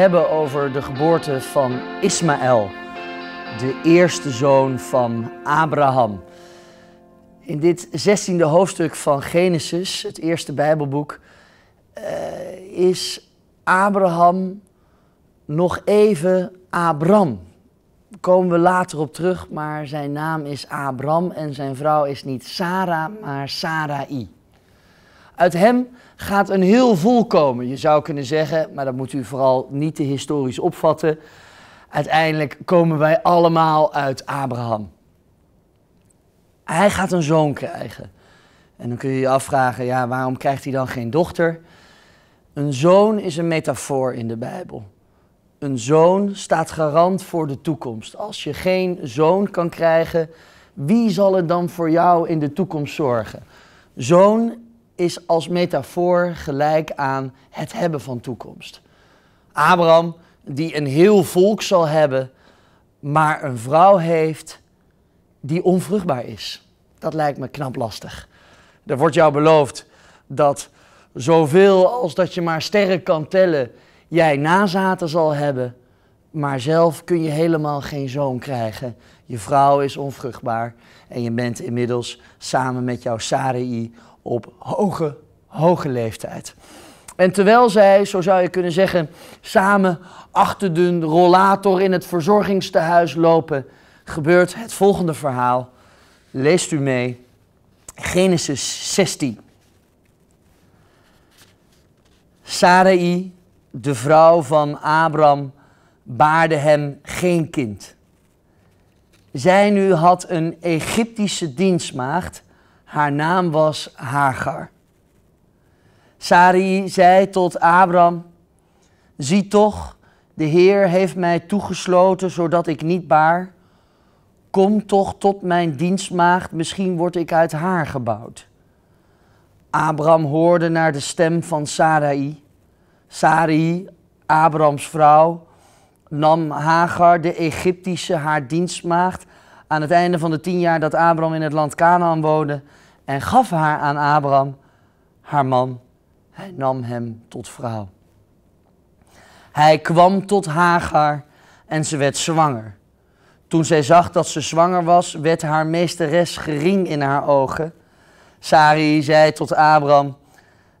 hebben over de geboorte van Ismaël, de eerste zoon van Abraham. In dit zestiende hoofdstuk van Genesis, het eerste Bijbelboek, eh, is Abraham nog even Abram. komen we later op terug, maar zijn naam is Abram en zijn vrouw is niet Sarah, maar Sarai. Uit hem gaat een heel volk komen. Je zou kunnen zeggen, maar dat moet u vooral niet te historisch opvatten. Uiteindelijk komen wij allemaal uit Abraham. Hij gaat een zoon krijgen. En dan kun je je afvragen, ja, waarom krijgt hij dan geen dochter? Een zoon is een metafoor in de Bijbel. Een zoon staat garant voor de toekomst. Als je geen zoon kan krijgen, wie zal er dan voor jou in de toekomst zorgen? Zoon is als metafoor gelijk aan het hebben van toekomst. Abraham, die een heel volk zal hebben, maar een vrouw heeft die onvruchtbaar is. Dat lijkt me knap lastig. Er wordt jou beloofd dat zoveel als dat je maar sterren kan tellen, jij nazaten zal hebben, maar zelf kun je helemaal geen zoon krijgen. Je vrouw is onvruchtbaar en je bent inmiddels samen met jouw Sarai op hoge, hoge leeftijd. En terwijl zij, zo zou je kunnen zeggen, samen achter de rollator in het verzorgingstehuis lopen, gebeurt het volgende verhaal. Leest u mee. Genesis 16. Sarai, de vrouw van Abraham, baarde hem geen kind. Zij nu had een Egyptische dienstmaagd haar naam was Hagar. Sari zei tot Abram: Zie toch, de Heer heeft mij toegesloten zodat ik niet baar. Kom toch tot mijn dienstmaagd, misschien word ik uit haar gebouwd. Abraham hoorde naar de stem van Sarai. Sarai, Abrams vrouw, nam Hagar, de Egyptische, haar dienstmaagd. Aan het einde van de tien jaar dat Abram in het land Canaan woonde, en gaf haar aan Abraham, haar man. Hij nam hem tot vrouw. Hij kwam tot Hagar en ze werd zwanger. Toen zij zag dat ze zwanger was, werd haar meesteres gering in haar ogen. Sari zei tot Abraham,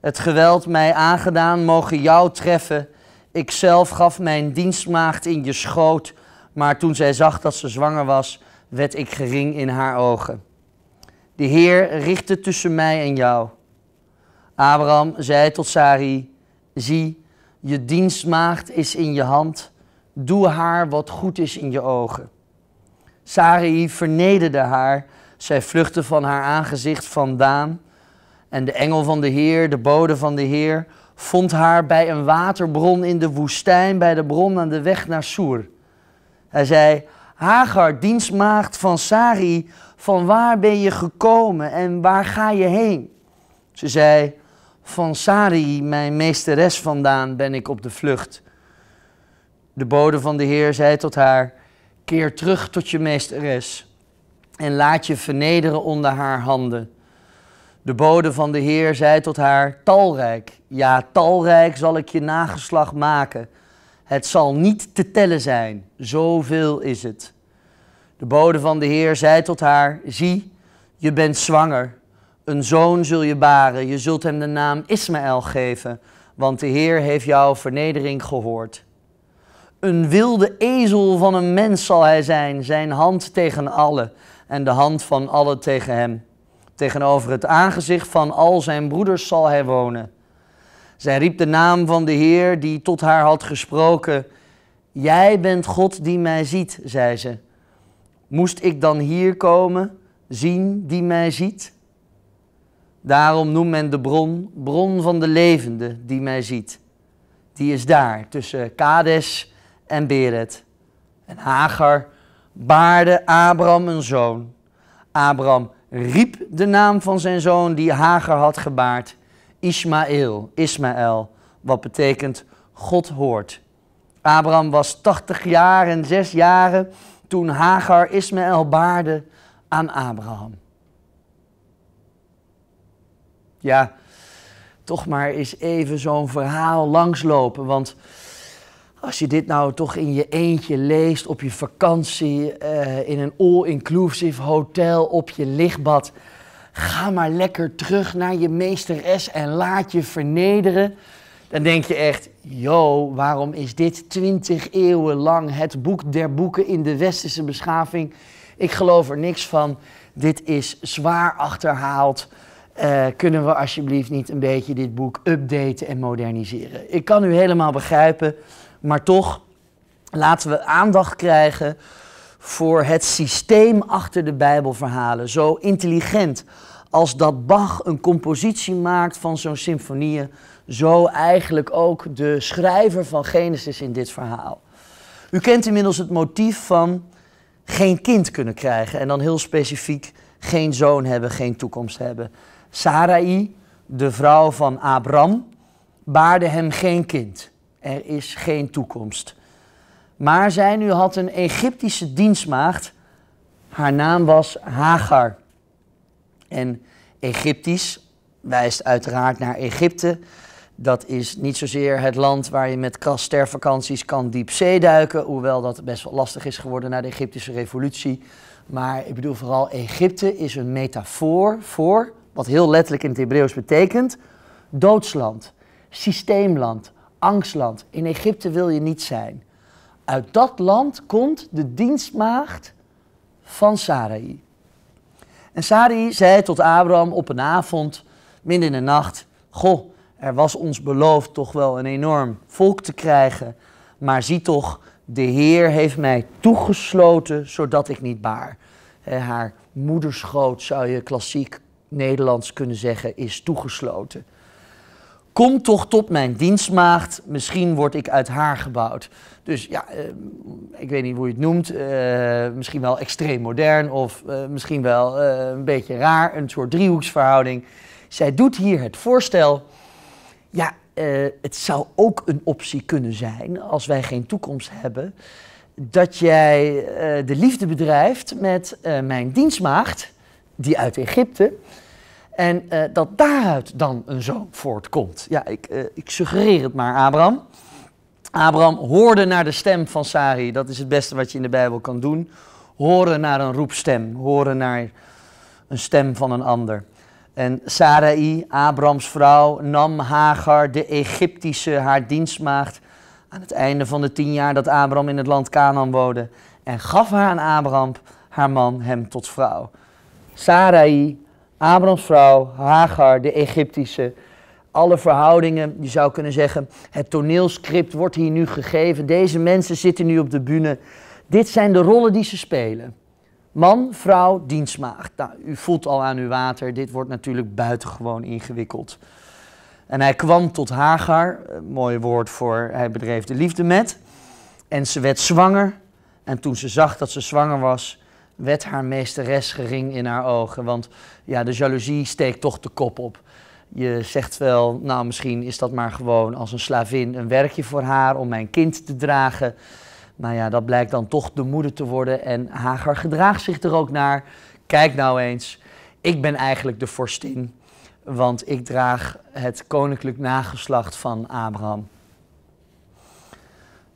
het geweld mij aangedaan mogen jou treffen. Ik zelf gaf mijn dienstmaagd in je schoot, maar toen zij zag dat ze zwanger was, werd ik gering in haar ogen. De Heer richtte tussen mij en jou. Abraham zei tot Sari, zie, je dienstmaagd is in je hand, doe haar wat goed is in je ogen. Sarai vernederde haar, zij vluchtte van haar aangezicht vandaan. En de engel van de Heer, de bode van de Heer, vond haar bij een waterbron in de woestijn, bij de bron aan de weg naar Soer. Hij zei, Hagar, dienstmaagd van Sari, van waar ben je gekomen en waar ga je heen? Ze zei, van Sari, mijn meesteres vandaan, ben ik op de vlucht. De bode van de Heer zei tot haar, keer terug tot je meesteres en laat je vernederen onder haar handen. De bode van de Heer zei tot haar, talrijk, ja talrijk zal ik je nageslag maken het zal niet te tellen zijn, zoveel is het. De bode van de Heer zei tot haar, zie, je bent zwanger, een zoon zul je baren, je zult hem de naam Ismaël geven, want de Heer heeft jouw vernedering gehoord. Een wilde ezel van een mens zal hij zijn, zijn hand tegen allen en de hand van allen tegen hem. Tegenover het aangezicht van al zijn broeders zal hij wonen. Zij riep de naam van de Heer die tot haar had gesproken. Jij bent God die mij ziet, zei ze. Moest ik dan hier komen, zien die mij ziet? Daarom noemt men de bron, bron van de levende die mij ziet. Die is daar, tussen Kades en Beret. En Hagar baarde Abram een zoon. Abram riep de naam van zijn zoon die Hagar had gebaard. Ismaël, Ismaël, wat betekent God hoort. Abraham was 80 jaar en 6 jaren toen Hagar Ismaël baarde aan Abraham. Ja, toch maar eens even zo'n verhaal langslopen, want als je dit nou toch in je eentje leest, op je vakantie, eh, in een all-inclusive hotel, op je lichtbad, Ga maar lekker terug naar je meesteres en laat je vernederen. Dan denk je echt, yo, waarom is dit twintig eeuwen lang het boek der boeken in de westerse beschaving? Ik geloof er niks van. Dit is zwaar achterhaald. Eh, kunnen we alsjeblieft niet een beetje dit boek updaten en moderniseren? Ik kan u helemaal begrijpen, maar toch laten we aandacht krijgen voor het systeem achter de Bijbelverhalen. Zo intelligent als dat Bach een compositie maakt van zo'n symfonieën, zo eigenlijk ook de schrijver van Genesis in dit verhaal. U kent inmiddels het motief van geen kind kunnen krijgen en dan heel specifiek geen zoon hebben, geen toekomst hebben. Sarai, de vrouw van Abraham, baarde hem geen kind. Er is geen toekomst. Maar zij nu had een Egyptische dienstmaagd. Haar naam was Hagar. En Egyptisch wijst uiteraard naar Egypte. Dat is niet zozeer het land waar je met krastervakanties kan diepzee duiken, hoewel dat best wel lastig is geworden na de Egyptische revolutie. Maar ik bedoel vooral, Egypte is een metafoor voor, wat heel letterlijk in het Hebreeuws betekent, doodsland, systeemland, angstland. In Egypte wil je niet zijn. Uit dat land komt de dienstmaagd van Sarai. En Sarai zei tot Abraham op een avond, midden in de nacht: Goh, er was ons beloofd toch wel een enorm volk te krijgen. Maar zie toch, de Heer heeft mij toegesloten zodat ik niet baar. Haar moederschoot, zou je klassiek Nederlands kunnen zeggen, is toegesloten. Kom toch tot mijn dienstmaagd, misschien word ik uit haar gebouwd. Dus ja, eh, ik weet niet hoe je het noemt. Eh, misschien wel extreem modern of eh, misschien wel een beetje raar, een soort driehoeksverhouding. Zij doet hier het voorstel. Ja, het zou ook een optie kunnen zijn, als wij geen toekomst hebben, dat jij de liefde bedrijft met mijn dienstmaagd, die uit Egypte. En eh, dat daaruit dan een zoon voortkomt. Ja, ik, uh, ik suggereer het maar, Abraham. Abraham hoorde naar de stem van Sari. Dat is het beste wat je in de Bijbel kan doen. Horen naar een roepstem. Horen naar een stem van een ander. En Sarai, Abrams vrouw, nam Hagar, de Egyptische, haar dienstmaagd, aan het einde van de tien jaar dat Abram in het land Canaan woonde, en gaf haar aan Abram, haar man, hem tot vrouw. Sarai Abrams vrouw, Hagar, de Egyptische, alle verhoudingen. Je zou kunnen zeggen, het toneelscript wordt hier nu gegeven. Deze mensen zitten nu op de bühne. Dit zijn de rollen die ze spelen. Man, vrouw, dienstmaagd. Nou, u voelt al aan uw water, dit wordt natuurlijk buitengewoon ingewikkeld. En hij kwam tot Hagar, mooi woord voor hij bedreef de liefde met. En ze werd zwanger. En toen ze zag dat ze zwanger was, werd haar meesteres gering in haar ogen. Want ja, de jaloezie steekt toch de kop op. Je zegt wel, nou misschien is dat maar gewoon als een slavin een werkje voor haar om mijn kind te dragen. Maar nou ja, dat blijkt dan toch de moeder te worden en Hagar gedraagt zich er ook naar. Kijk nou eens, ik ben eigenlijk de vorstin, want ik draag het koninklijk nageslacht van Abraham.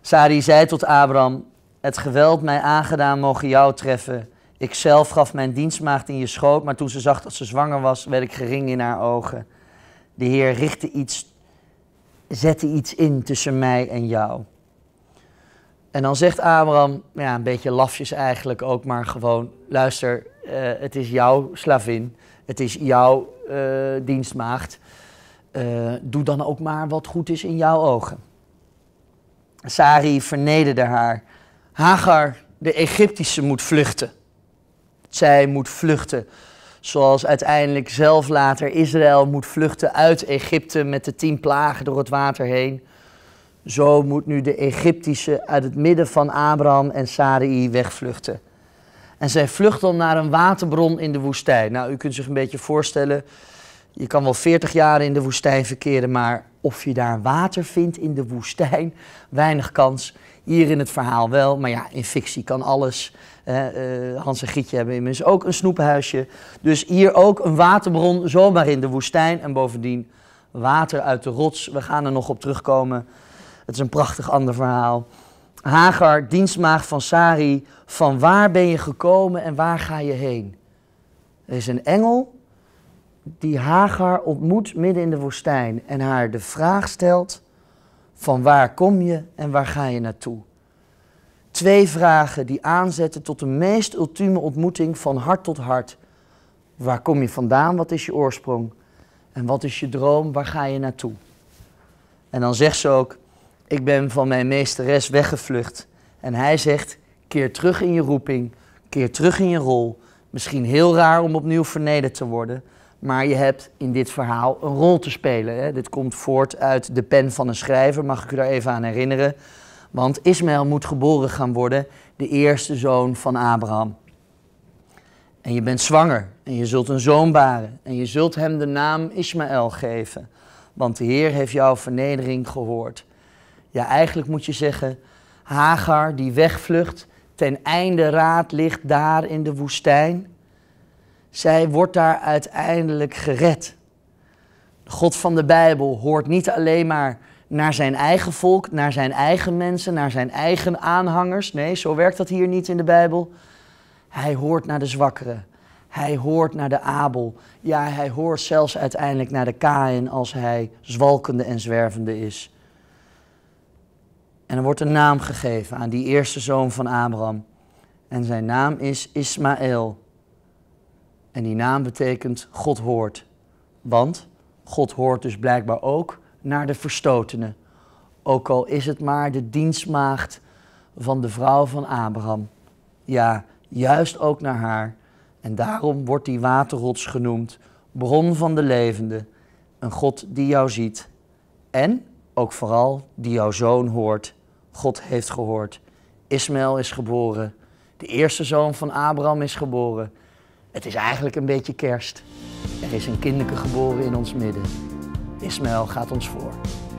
Sari zei tot Abraham, het geweld mij aangedaan mogen jou treffen. Ik zelf gaf mijn dienstmaagd in je schoot, maar toen ze zag dat ze zwanger was, werd ik gering in haar ogen. De Heer richtte iets, zette iets in tussen mij en jou. En dan zegt Abraham, ja, een beetje lafjes eigenlijk ook, maar gewoon: luister, eh, het is jouw slavin, het is jouw uh, dienstmaagd. Eh, doe dan ook maar wat goed is in jouw ogen. Sari vernederde haar Hagar, de Egyptische, moet vluchten. Zij moet vluchten. Zoals uiteindelijk zelf later Israël moet vluchten uit Egypte met de tien plagen door het water heen. Zo moet nu de Egyptische uit het midden van Abraham en Sarai wegvluchten. En zij vlucht dan naar een waterbron in de woestijn. Nou, u kunt zich een beetje voorstellen, je kan wel 40 jaar in de woestijn verkeren, maar of je daar water vindt in de woestijn, weinig kans. Hier in het verhaal wel, maar ja, in fictie kan alles. Eh, Hans en Gietje hebben immers ook een snoephuisje. Dus hier ook een waterbron zomaar in de woestijn. En bovendien water uit de rots. We gaan er nog op terugkomen. Het is een prachtig ander verhaal. Hagar, dienstmaag van Sari, van waar ben je gekomen en waar ga je heen? Er is een engel die Hagar ontmoet midden in de woestijn en haar de vraag stelt van waar kom je en waar ga je naartoe? Twee vragen die aanzetten tot de meest ultieme ontmoeting van hart tot hart. Waar kom je vandaan? Wat is je oorsprong? En wat is je droom? Waar ga je naartoe? En dan zegt ze ook, ik ben van mijn meesteres weggevlucht. En hij zegt, keer terug in je roeping, keer terug in je rol. Misschien heel raar om opnieuw vernederd te worden, maar je hebt in dit verhaal een rol te spelen. Hè? Dit komt voort uit de pen van een schrijver, mag ik u daar even aan herinneren. Want Ismaël moet geboren gaan worden, de eerste zoon van Abraham. En je bent zwanger en je zult een zoon baren en je zult hem de naam Ismaël geven. Want de Heer heeft jouw vernedering gehoord. Ja, eigenlijk moet je zeggen, Hagar die wegvlucht, ten einde raad ligt daar in de woestijn. Zij wordt daar uiteindelijk gered. De God van de Bijbel hoort niet alleen maar naar zijn eigen volk, naar zijn eigen mensen, naar zijn eigen aanhangers. Nee, zo werkt dat hier niet in de Bijbel. Hij hoort naar de zwakkeren. Hij hoort naar de Abel. Ja, hij hoort zelfs uiteindelijk naar de Kain als hij zwalkende en zwervende is. En er wordt een naam gegeven aan die eerste zoon van Abraham. En zijn naam is Ismaël. En die naam betekent God hoort. Want God hoort dus blijkbaar ook naar de verstotenen. Ook al is het maar de dienstmaagd van de vrouw van Abraham. Ja, juist ook naar haar. En daarom wordt die waterrots genoemd, bron van de levende. Een God die jou ziet. En ook vooral die jouw zoon hoort. God heeft gehoord. Ismaël is geboren. De eerste zoon van Abraham is geboren. Het is eigenlijk een beetje kerst. Er is een kinderke geboren in ons midden. Ismaël gaat ons voor.